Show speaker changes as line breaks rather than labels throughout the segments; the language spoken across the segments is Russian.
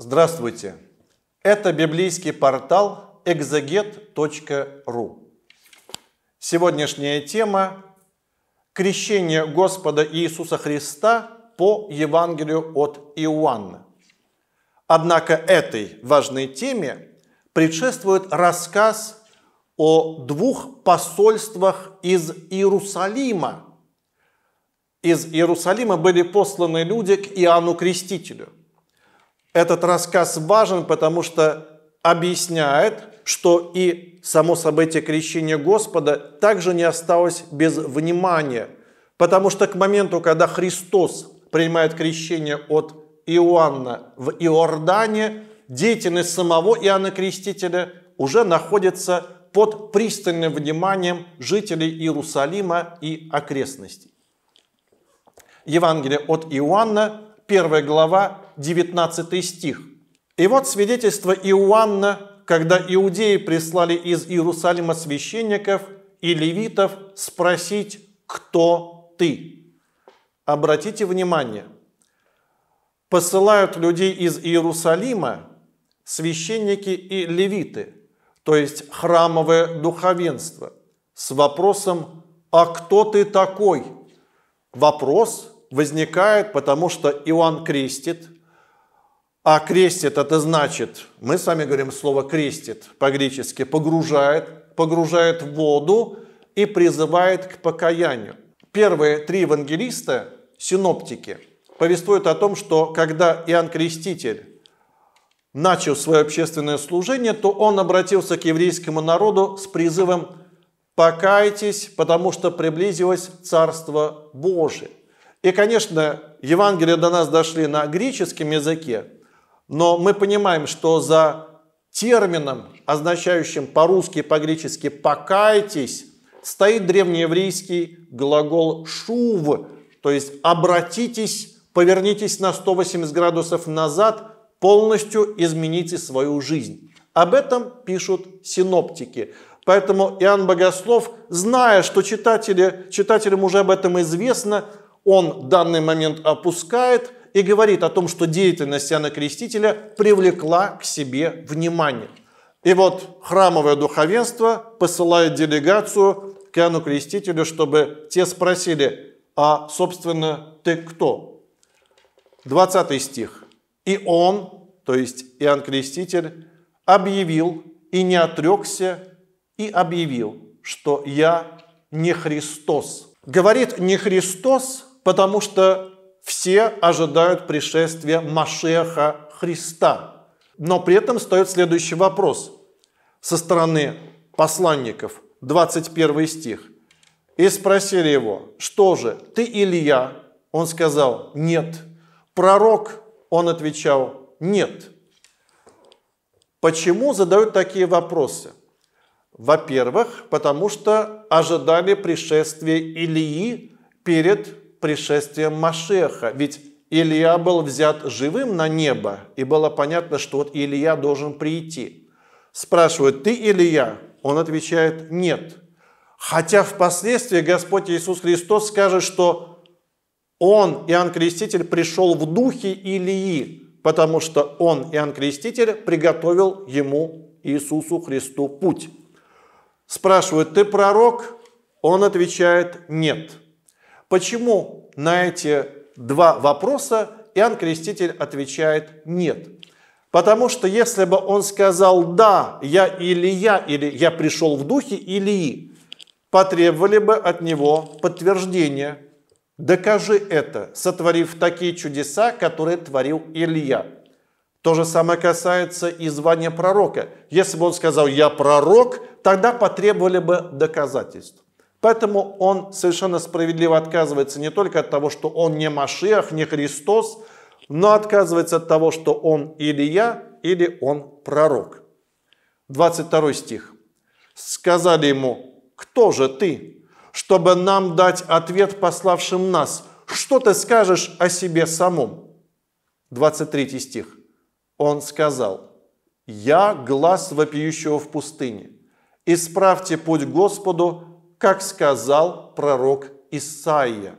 Здравствуйте! Это библейский портал exeget.ru. Сегодняшняя тема – крещение Господа Иисуса Христа по Евангелию от Иоанна. Однако этой важной теме предшествует рассказ о двух посольствах из Иерусалима. Из Иерусалима были посланы люди к Иоанну Крестителю – этот рассказ важен, потому что объясняет, что и само событие крещения Господа также не осталось без внимания, потому что к моменту, когда Христос принимает крещение от Иоанна в Иордане, деятельность самого Иоанна Крестителя уже находится под пристальным вниманием жителей Иерусалима и окрестностей. Евангелие от Иоанна, 1 глава, 19 стих. И вот свидетельство Иоанна, когда иудеи прислали из Иерусалима священников и левитов спросить, кто ты. Обратите внимание, посылают людей из Иерусалима священники и левиты, то есть храмовое духовенство, с вопросом «А кто ты такой?» Вопрос, возникает, потому что Иоанн крестит, а крестит это значит, мы сами говорим слово крестит по-гречески, погружает, погружает в воду и призывает к покаянию. Первые три евангелиста, синоптики, повествуют о том, что когда Иоанн Креститель начал свое общественное служение, то он обратился к еврейскому народу с призывом «покайтесь, потому что приблизилось Царство Божие». И, конечно, Евангелия до нас дошли на греческом языке, но мы понимаем, что за термином, означающим по-русски и по-гречески «покайтесь», стоит древнееврейский глагол «шув», то есть «обратитесь», «повернитесь на 180 градусов назад», «полностью измените свою жизнь». Об этом пишут синоптики. Поэтому Иоанн Богослов, зная, что читатели, читателям уже об этом известно, он данный момент опускает и говорит о том, что деятельность Иоанна Крестителя привлекла к себе внимание. И вот храмовое духовенство посылает делегацию к Иоанну Крестителю, чтобы те спросили, а, собственно, ты кто? 20 стих. «И он, то есть Иоанн Креститель, объявил и не отрекся, и объявил, что я не Христос». Говорит не Христос, потому что все ожидают пришествия Машеха Христа. Но при этом стоит следующий вопрос со стороны посланников, 21 стих. «И спросили его, что же, ты или я?» Он сказал, «Нет». «Пророк?» Он отвечал, «Нет». Почему задают такие вопросы? Во-первых, потому что ожидали пришествия Илии перед пришествием Машеха. Ведь Илья был взят живым на небо, и было понятно, что вот Илья должен прийти. Спрашивают, ты Илья? Он отвечает, нет. Хотя впоследствии Господь Иисус Христос скажет, что Он, Иоанн Креститель, пришел в духе Илии, потому что Он, Иоанн Креститель, приготовил ему Иисусу Христу путь. Спрашивают, ты пророк? Он отвечает, нет. Почему на эти два вопроса Иоанн Креститель отвечает «нет». Потому что если бы он сказал «да, я или я или «я пришел в духе Илии», потребовали бы от него подтверждения. Докажи это, сотворив такие чудеса, которые творил Илья. То же самое касается и звания пророка. Если бы он сказал «я пророк», тогда потребовали бы доказательств. Поэтому он совершенно справедливо отказывается не только от того, что он не Машиах, не Христос, но отказывается от того, что он или я, или он пророк. 22 стих. Сказали ему, кто же ты, чтобы нам дать ответ пославшим нас? Что ты скажешь о себе самом? 23 стих. Он сказал, я глаз вопиющего в пустыне. Исправьте путь Господу, как сказал пророк Исаия.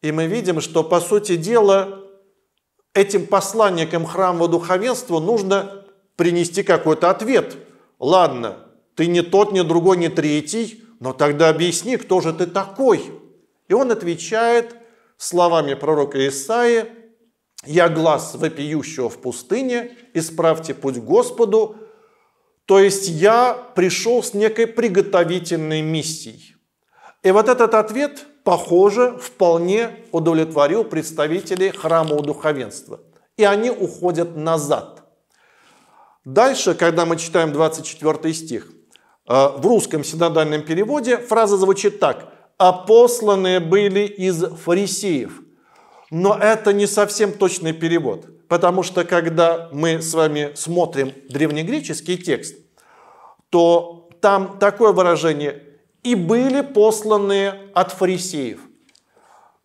И мы видим, что, по сути дела, этим посланникам храмового духовенства нужно принести какой-то ответ. Ладно, ты не тот, ни другой, ни третий, но тогда объясни, кто же ты такой? И он отвечает словами пророка Исаия: «Я глаз вопиющего в пустыне, исправьте путь Господу, то есть я пришел с некой приготовительной миссией. И вот этот ответ, похоже, вполне удовлетворил представителей храмового духовенства. И они уходят назад. Дальше, когда мы читаем 24 стих, э, в русском синодальном переводе фраза звучит так. «Апосланные были из фарисеев». Но это не совсем точный перевод – Потому что когда мы с вами смотрим древнегреческий текст, то там такое выражение «и были посланы от фарисеев».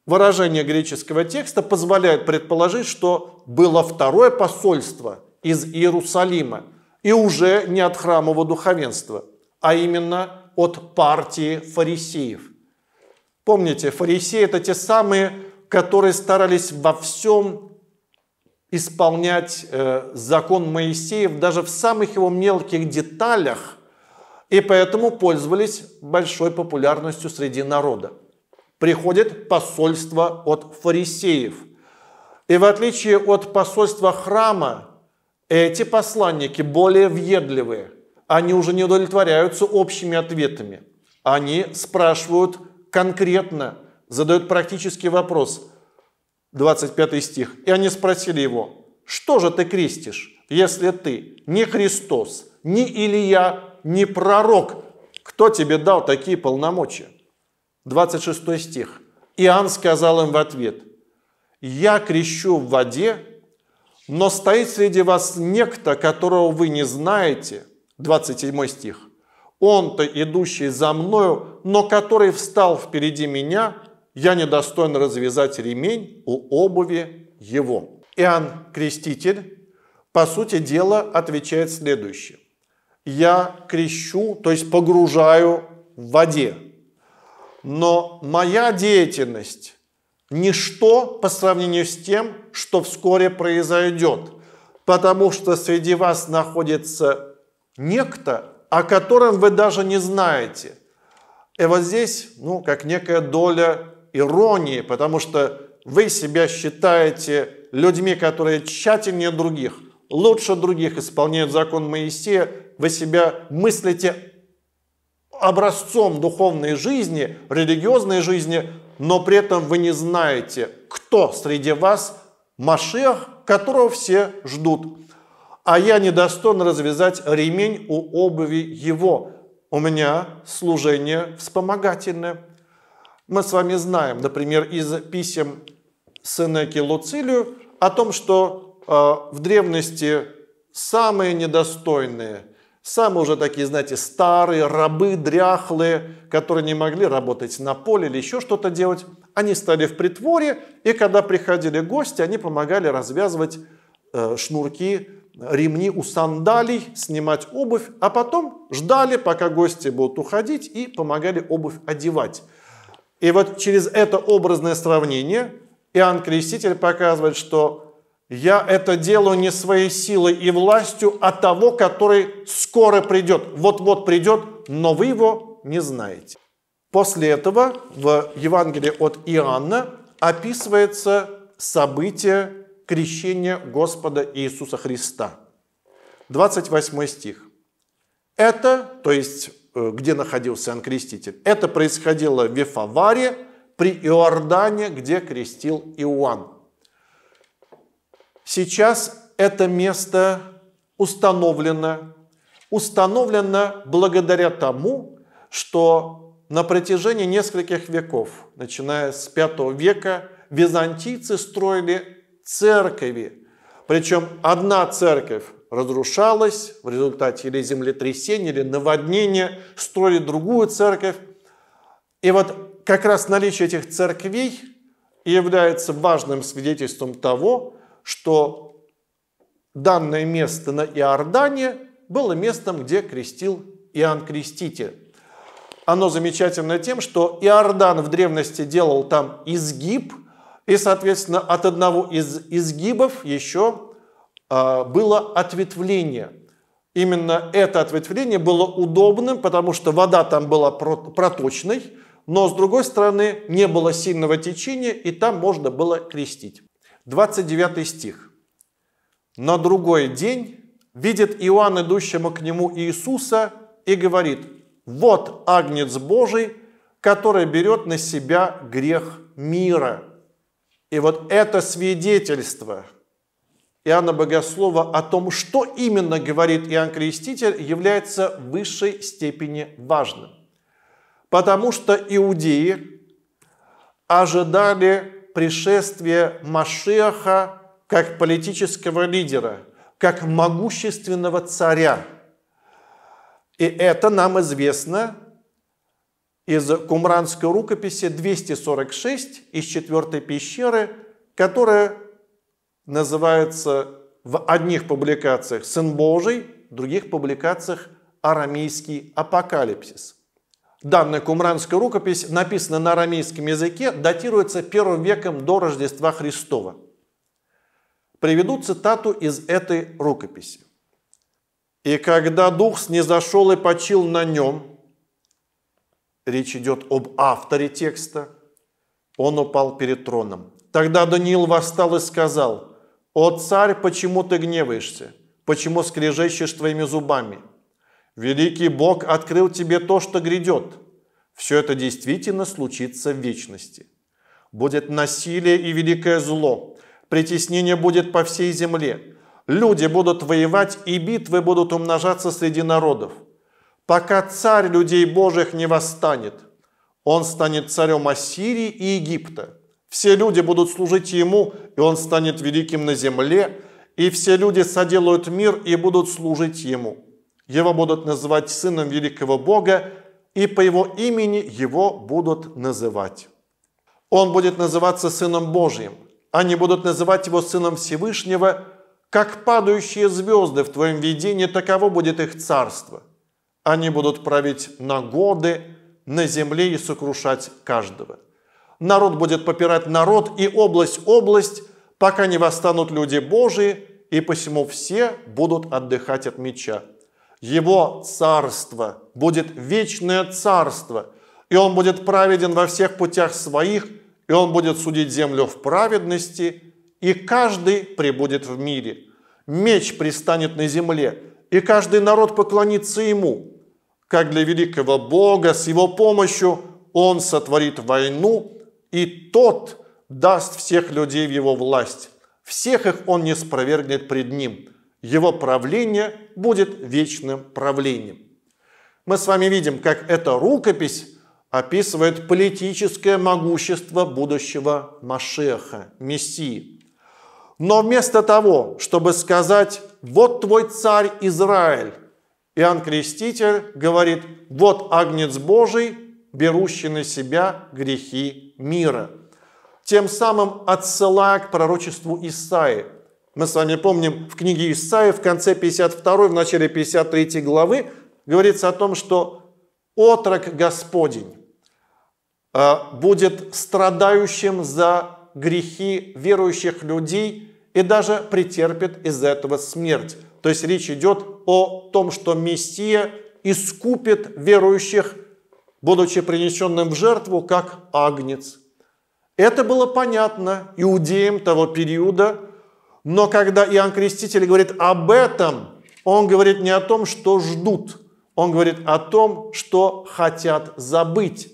Выражение греческого текста позволяет предположить, что было второе посольство из Иерусалима, и уже не от храмового духовенства, а именно от партии фарисеев. Помните, фарисеи – это те самые, которые старались во всем исполнять э, закон Моисеев даже в самых его мелких деталях, и поэтому пользовались большой популярностью среди народа. Приходит посольство от фарисеев. И в отличие от посольства храма, эти посланники более въедливые. Они уже не удовлетворяются общими ответами. Они спрашивают конкретно, задают практический вопрос – 25 стих. И они спросили его, что же ты крестишь, если ты не Христос, не Илия, не пророк? Кто тебе дал такие полномочия? 26 стих. Иоанн сказал им в ответ, «Я крещу в воде, но стоит среди вас некто, которого вы не знаете». 27 стих. «Он-то, идущий за мною, но который встал впереди меня, я недостоин развязать ремень у обуви его. Иоанн Креститель, по сути дела, отвечает следующее. Я крещу, то есть погружаю в воде, но моя деятельность – ничто по сравнению с тем, что вскоре произойдет, потому что среди вас находится некто, о котором вы даже не знаете. И вот здесь, ну, как некая доля иронии, потому что вы себя считаете людьми, которые тщательнее других, лучше других исполняют закон Моисея, вы себя мыслите образцом духовной жизни, религиозной жизни, но при этом вы не знаете, кто среди вас Машех, которого все ждут. А я недостоин развязать ремень у обуви его. У меня служение вспомогательное. Мы с вами знаем, например, из писем Сенеки Луцилию о том, что э, в древности самые недостойные, самые уже такие, знаете, старые, рабы, дряхлые, которые не могли работать на поле или еще что-то делать, они стали в притворе, и когда приходили гости, они помогали развязывать э, шнурки, ремни у сандалий, снимать обувь, а потом ждали, пока гости будут уходить, и помогали обувь одевать. И вот через это образное сравнение Иоанн Креститель показывает, что я это делаю не своей силой и властью, а того, который скоро придет, вот-вот придет, но вы его не знаете. После этого в Евангелии от Иоанна описывается событие крещения Господа Иисуса Христа. 28 стих. Это, то есть Э, где находился Иоанн Креститель. Это происходило в Вифаваре при Иордане, где крестил Иоанн. Сейчас это место установлено. Установлено благодаря тому, что на протяжении нескольких веков, начиная с V века, византийцы строили церкви. Причем одна церковь разрушалась в результате или землетрясения, или наводнения, строили другую церковь. И вот как раз наличие этих церквей является важным свидетельством того, что данное место на Иордане было местом, где крестил Иоанн Креститель. Оно замечательно тем, что Иордан в древности делал там изгиб, и, соответственно, от одного из изгибов еще а, было ответвление. Именно это ответвление было удобным, потому что вода там была проточной, но с другой стороны не было сильного течения, и там можно было крестить. 29 стих. На другой день видит Иоанн, идущему к нему Иисуса, и говорит, «Вот Агнец Божий, который берет на себя грех мира». И вот это свидетельство – Иоанна Богослова о том, что именно говорит Иоанн Креститель, является высшей степени важным. Потому что иудеи ожидали пришествия Машеха как политического лидера, как могущественного царя. И это нам известно из Кумранской рукописи 246 из четвертой пещеры, которая называется в одних публикациях «Сын Божий», в других публикациях «Арамейский апокалипсис». Данная кумранская рукопись написана на арамейском языке, датируется первым веком до Рождества Христова. Приведу цитату из этой рукописи. «И когда Дух снизошел и почил на нем», речь идет об авторе текста, он упал перед троном. Тогда Даниил восстал и сказал – «О царь, почему ты гневаешься? Почему скрежещешь твоими зубами? Великий Бог открыл тебе то, что грядет. Все это действительно случится в вечности. Будет насилие и великое зло, притеснение будет по всей земле, люди будут воевать и битвы будут умножаться среди народов. Пока царь людей Божьих не восстанет, он станет царем Ассирии и Египта, все люди будут служить Ему, и Он станет великим на земле, и все люди соделают мир и будут служить Ему. Его будут называть Сыном Великого Бога, и по Его имени Его будут называть. Он будет называться Сыном Божьим. Они будут называть Его Сыном Всевышнего, как падающие звезды в твоем видении, таково будет их царство. Они будут править на годы, на земле и сокрушать каждого народ будет попирать народ и область область, пока не восстанут люди Божии, и посему все будут отдыхать от меча. Его царство будет вечное царство, и он будет праведен во всех путях своих, и он будет судить землю в праведности, и каждый прибудет в мире. Меч пристанет на земле, и каждый народ поклонится ему. Как для великого Бога, с его помощью он сотворит войну и тот даст всех людей в его власть. Всех их он не спровергнет пред ним. Его правление будет вечным правлением. Мы с вами видим, как эта рукопись описывает политическое могущество будущего Машеха, Мессии. Но вместо того, чтобы сказать «Вот твой царь Израиль», Иоанн Креститель говорит «Вот агнец Божий, берущий на себя грехи мира. Тем самым отсылая к пророчеству Исаи. Мы с вами помним в книге Исаи в конце 52, в начале 53 главы говорится о том, что отрок Господень э, будет страдающим за грехи верующих людей и даже претерпит из этого смерть. То есть речь идет о том, что Мессия искупит верующих будучи принесенным в жертву как агнец. Это было понятно иудеям того периода, но когда Иоанн Креститель говорит об этом, он говорит не о том, что ждут, он говорит о том, что хотят забыть.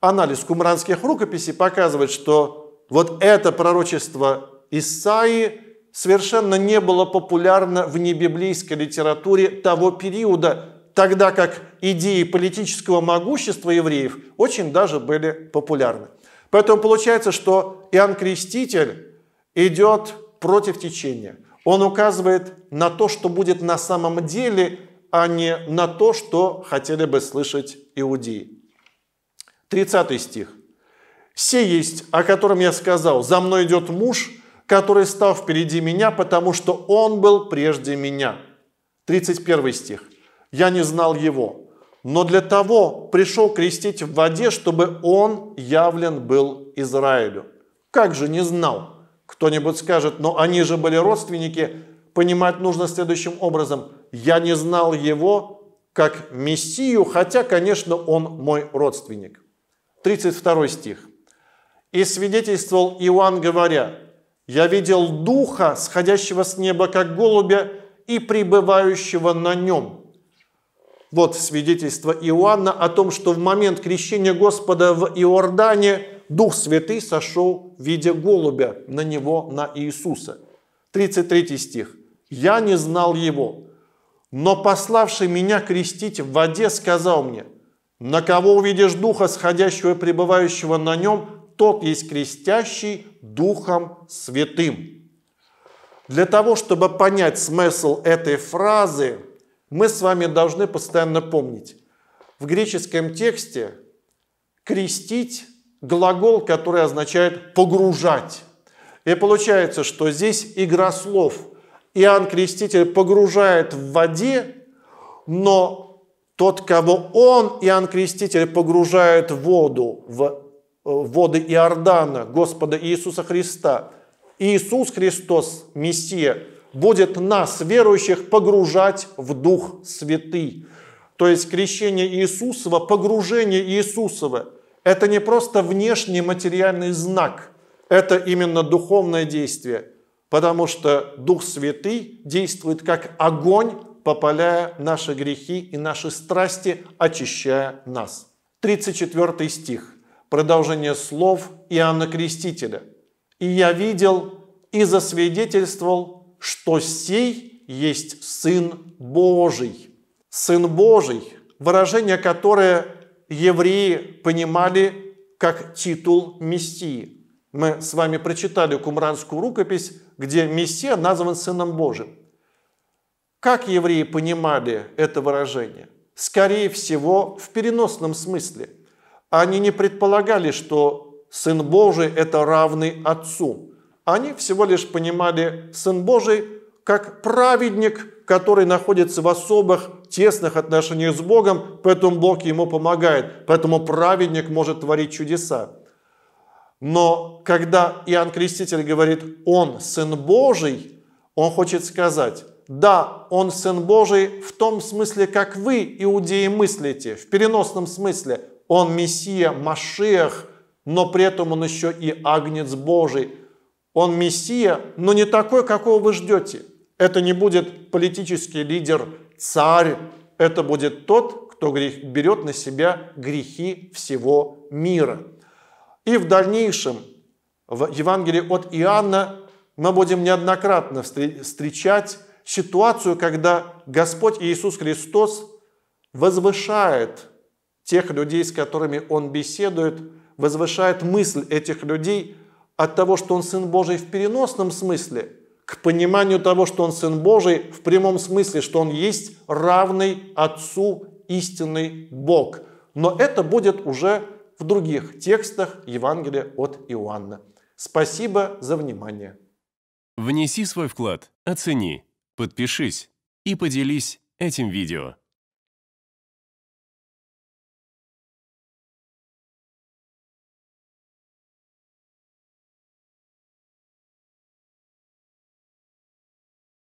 Анализ кумранских рукописей показывает, что вот это пророчество Исаии совершенно не было популярно в небиблейской литературе того периода, тогда как идеи политического могущества евреев очень даже были популярны. Поэтому получается, что Иоанн Креститель идет против течения. Он указывает на то, что будет на самом деле, а не на то, что хотели бы слышать иудеи. 30 стих. Все есть, о котором я сказал, за мной идет муж, который стал впереди меня, потому что он был прежде меня». 31 стих я не знал его. Но для того пришел крестить в воде, чтобы он явлен был Израилю. Как же не знал? Кто-нибудь скажет, но они же были родственники. Понимать нужно следующим образом. Я не знал его как Мессию, хотя, конечно, он мой родственник. 32 стих. «И свидетельствовал Иоанн, говоря, «Я видел Духа, сходящего с неба, как голубя, и пребывающего на нем, вот свидетельство Иоанна о том, что в момент крещения Господа в Иордане Дух Святый сошел в виде голубя на него, на Иисуса. 33 стих. «Я не знал его, но пославший меня крестить в воде сказал мне, на кого увидишь Духа, сходящего и пребывающего на нем, тот есть крестящий Духом Святым». Для того, чтобы понять смысл этой фразы, мы с вами должны постоянно помнить. В греческом тексте крестить глагол, который означает погружать. И получается, что здесь игра слов. Иоанн Креститель погружает в воде, но тот, кого он, Иоанн Креститель, погружает в воду, в э, воды Иордана, Господа Иисуса Христа. Иисус Христос, Мессия, будет нас, верующих, погружать в Дух Святый. То есть крещение Иисусова, погружение Иисусова – это не просто внешний материальный знак, это именно духовное действие, потому что Дух Святый действует как огонь, попаляя наши грехи и наши страсти, очищая нас. 34 стих, продолжение слов Иоанна Крестителя. «И я видел и засвидетельствовал, что сей есть Сын Божий. Сын Божий, выражение, которое евреи понимали как титул Мессии. Мы с вами прочитали кумранскую рукопись, где Мессия назван Сыном Божьим. Как евреи понимали это выражение? Скорее всего, в переносном смысле. Они не предполагали, что Сын Божий – это равный Отцу. Они всего лишь понимали Сын Божий как праведник, который находится в особых тесных отношениях с Богом, поэтому Бог ему помогает, поэтому праведник может творить чудеса. Но когда Иоанн Креститель говорит «Он Сын Божий», он хочет сказать «Да, Он Сын Божий в том смысле, как вы, иудеи, мыслите, в переносном смысле. Он Мессия, Машех, но при этом Он еще и Агнец Божий, он Мессия, но не такой, какого вы ждете. Это не будет политический лидер, царь. Это будет тот, кто грех, берет на себя грехи всего мира. И в дальнейшем в Евангелии от Иоанна мы будем неоднократно встречать ситуацию, когда Господь Иисус Христос возвышает тех людей, с которыми Он беседует, возвышает мысль этих людей – от того, что он Сын Божий в переносном смысле, к пониманию того, что он Сын Божий в прямом смысле, что он есть равный Отцу истинный Бог. Но это будет уже в других текстах Евангелия от Иоанна. Спасибо за внимание. Внеси свой вклад, оцени, подпишись и поделись этим видео.